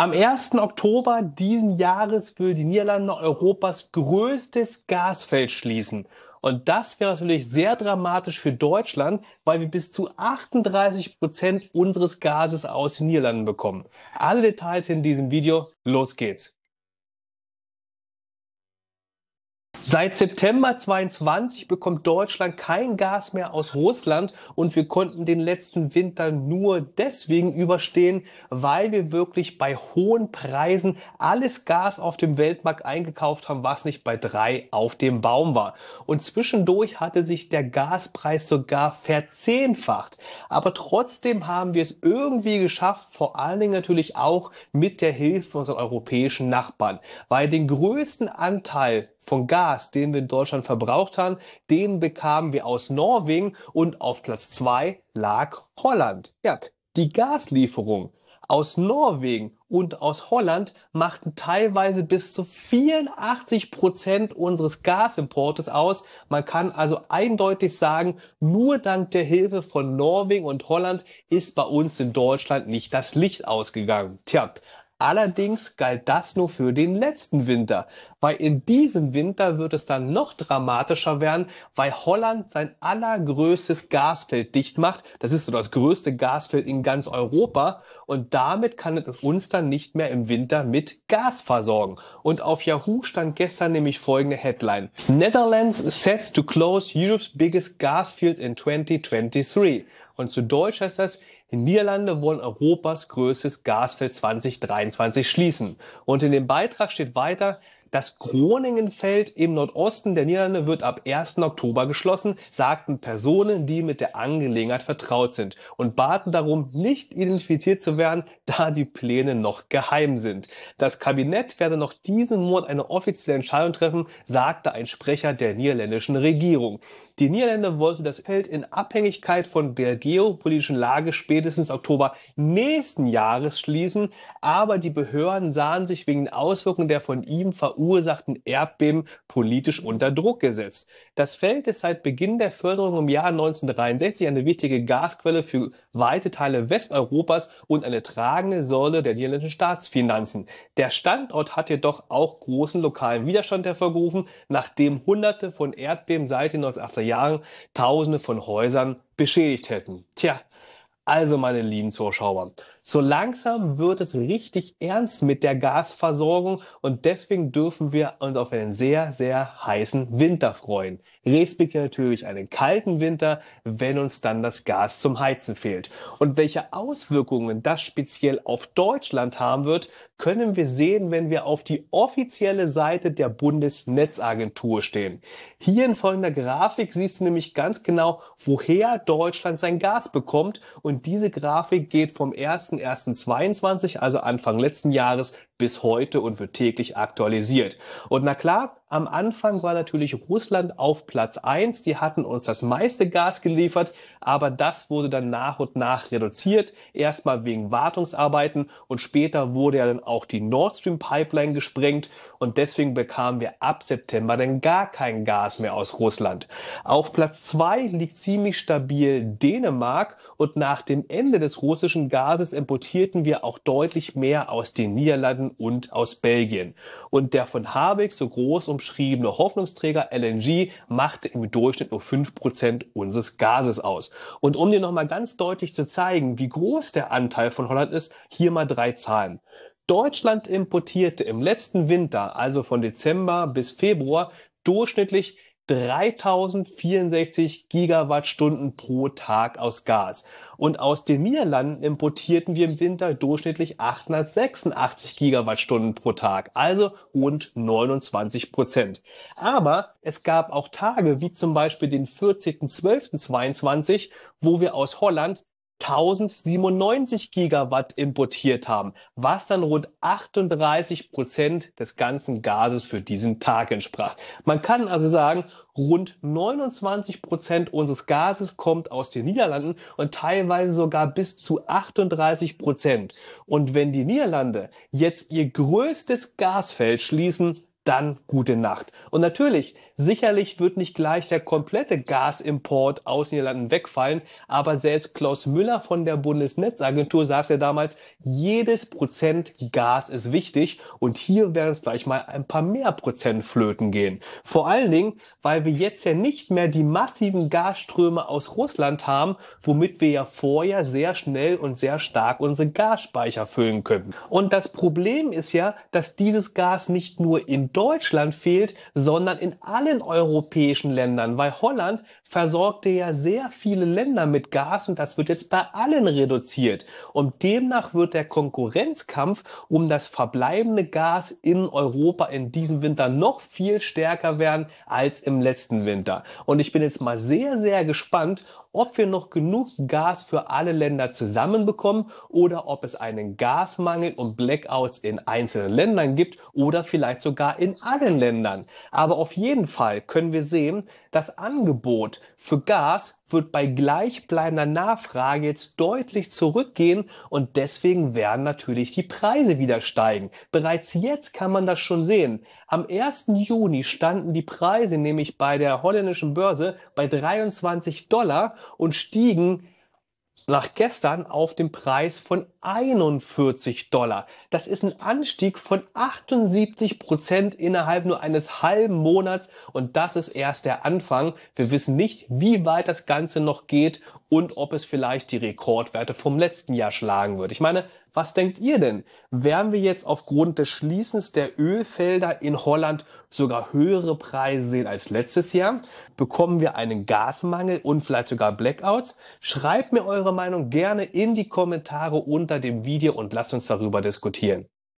Am 1. Oktober diesen Jahres will die Niederlande Europas größtes Gasfeld schließen. Und das wäre natürlich sehr dramatisch für Deutschland, weil wir bis zu 38 Prozent unseres Gases aus den Niederlanden bekommen. Alle Details in diesem Video. Los geht's! Seit September 22 bekommt Deutschland kein Gas mehr aus Russland und wir konnten den letzten Winter nur deswegen überstehen, weil wir wirklich bei hohen Preisen alles Gas auf dem Weltmarkt eingekauft haben, was nicht bei drei auf dem Baum war. Und zwischendurch hatte sich der Gaspreis sogar verzehnfacht. Aber trotzdem haben wir es irgendwie geschafft, vor allen Dingen natürlich auch mit der Hilfe unserer europäischen Nachbarn, weil den größten Anteil von Gas, den wir in Deutschland verbraucht haben, den bekamen wir aus Norwegen und auf Platz zwei lag Holland. Ja, die Gaslieferung aus Norwegen und aus Holland machten teilweise bis zu 84 Prozent unseres Gasimportes aus. Man kann also eindeutig sagen, nur dank der Hilfe von Norwegen und Holland ist bei uns in Deutschland nicht das Licht ausgegangen. Tja, Allerdings galt das nur für den letzten Winter, weil in diesem Winter wird es dann noch dramatischer werden, weil Holland sein allergrößtes Gasfeld dicht macht. Das ist so das größte Gasfeld in ganz Europa und damit kann es uns dann nicht mehr im Winter mit Gas versorgen. Und auf Yahoo stand gestern nämlich folgende Headline. Netherlands sets to close Europe's biggest gas fields in 2023. Und zu Deutsch heißt das, die Niederlande wollen Europas größtes Gasfeld 2023 schließen. Und in dem Beitrag steht weiter, das Groningenfeld im Nordosten der Niederlande wird ab 1. Oktober geschlossen, sagten Personen, die mit der Angelegenheit vertraut sind und baten darum, nicht identifiziert zu werden, da die Pläne noch geheim sind. Das Kabinett werde noch diesen Monat eine offizielle Entscheidung treffen, sagte ein Sprecher der niederländischen Regierung. Die Niederländer wollten das Feld in Abhängigkeit von der geopolitischen Lage spätestens Oktober nächsten Jahres schließen, aber die Behörden sahen sich wegen Auswirkungen der von ihm verursachten verursachten Erdbeben politisch mhm. unter Druck gesetzt. Das Feld ist seit Beginn der Förderung im Jahr 1963 eine wichtige Gasquelle für weite Teile Westeuropas und eine tragende Säule der niederländischen Staatsfinanzen. Der Standort hat jedoch auch großen lokalen Widerstand hervorgerufen, nachdem Hunderte von Erdbeben seit den 1980er Jahren Tausende von Häusern beschädigt hätten. Tja, also meine lieben Zuschauer, so langsam wird es richtig ernst mit der Gasversorgung und deswegen dürfen wir uns auf einen sehr, sehr heißen Winter freuen. Respektive natürlich einen kalten Winter, wenn uns dann das Gas zum Heizen fehlt. Und welche Auswirkungen das speziell auf Deutschland haben wird, können wir sehen, wenn wir auf die offizielle Seite der Bundesnetzagentur stehen. Hier in folgender Grafik siehst du nämlich ganz genau, woher Deutschland sein Gas bekommt. Und diese Grafik geht vom 1. 01.01.22, also Anfang letzten Jahres, bis heute und wird täglich aktualisiert. Und na klar, am Anfang war natürlich Russland auf Platz eins. Die hatten uns das meiste Gas geliefert, aber das wurde dann nach und nach reduziert. Erstmal wegen Wartungsarbeiten und später wurde ja dann auch die Nord Stream Pipeline gesprengt und deswegen bekamen wir ab September dann gar kein Gas mehr aus Russland. Auf Platz zwei liegt ziemlich stabil Dänemark und nach dem Ende des russischen Gases importierten wir auch deutlich mehr aus den Niederlanden und aus Belgien. Und der von Habeck so groß und umschriebene Hoffnungsträger LNG machte im Durchschnitt nur 5% unseres Gases aus. Und um dir nochmal ganz deutlich zu zeigen, wie groß der Anteil von Holland ist, hier mal drei Zahlen. Deutschland importierte im letzten Winter, also von Dezember bis Februar, durchschnittlich 3064 Gigawattstunden pro Tag aus Gas und aus den Niederlanden importierten wir im Winter durchschnittlich 886 Gigawattstunden pro Tag, also rund 29 Prozent. Aber es gab auch Tage wie zum Beispiel den 14.12.22, wo wir aus Holland 1097 Gigawatt importiert haben, was dann rund 38 Prozent des ganzen Gases für diesen Tag entsprach. Man kann also sagen, rund 29 Prozent unseres Gases kommt aus den Niederlanden und teilweise sogar bis zu 38 Prozent. Und wenn die Niederlande jetzt ihr größtes Gasfeld schließen, dann gute Nacht. Und natürlich, sicherlich wird nicht gleich der komplette Gasimport aus Niederlanden wegfallen, aber selbst Klaus Müller von der Bundesnetzagentur sagte damals, jedes Prozent Gas ist wichtig und hier werden es gleich mal ein paar mehr Prozent flöten gehen. Vor allen Dingen, weil wir jetzt ja nicht mehr die massiven Gasströme aus Russland haben, womit wir ja vorher sehr schnell und sehr stark unsere Gasspeicher füllen können. Und das Problem ist ja, dass dieses Gas nicht nur in Deutschland fehlt, sondern in allen europäischen Ländern, weil Holland versorgte ja sehr viele Länder mit Gas und das wird jetzt bei allen reduziert. Und demnach wird der Konkurrenzkampf um das verbleibende Gas in Europa in diesem Winter noch viel stärker werden als im letzten Winter. Und ich bin jetzt mal sehr, sehr gespannt, ob wir noch genug Gas für alle Länder zusammenbekommen oder ob es einen Gasmangel und Blackouts in einzelnen Ländern gibt oder vielleicht sogar in allen Ländern. Aber auf jeden Fall können wir sehen, das Angebot für Gas wird bei gleichbleibender Nachfrage jetzt deutlich zurückgehen und deswegen werden natürlich die Preise wieder steigen. Bereits jetzt kann man das schon sehen. Am 1. Juni standen die Preise nämlich bei der holländischen Börse bei 23 Dollar und stiegen nach gestern auf den Preis von 41 Dollar. Das ist ein Anstieg von 78 Prozent innerhalb nur eines halben Monats und das ist erst der Anfang. Wir wissen nicht, wie weit das Ganze noch geht und ob es vielleicht die Rekordwerte vom letzten Jahr schlagen wird. Ich meine, was denkt ihr denn? Werden wir jetzt aufgrund des Schließens der Ölfelder in Holland sogar höhere Preise sehen als letztes Jahr? Bekommen wir einen Gasmangel und vielleicht sogar Blackouts? Schreibt mir eure Meinung gerne in die Kommentare unter dem Video und lasst uns darüber diskutieren.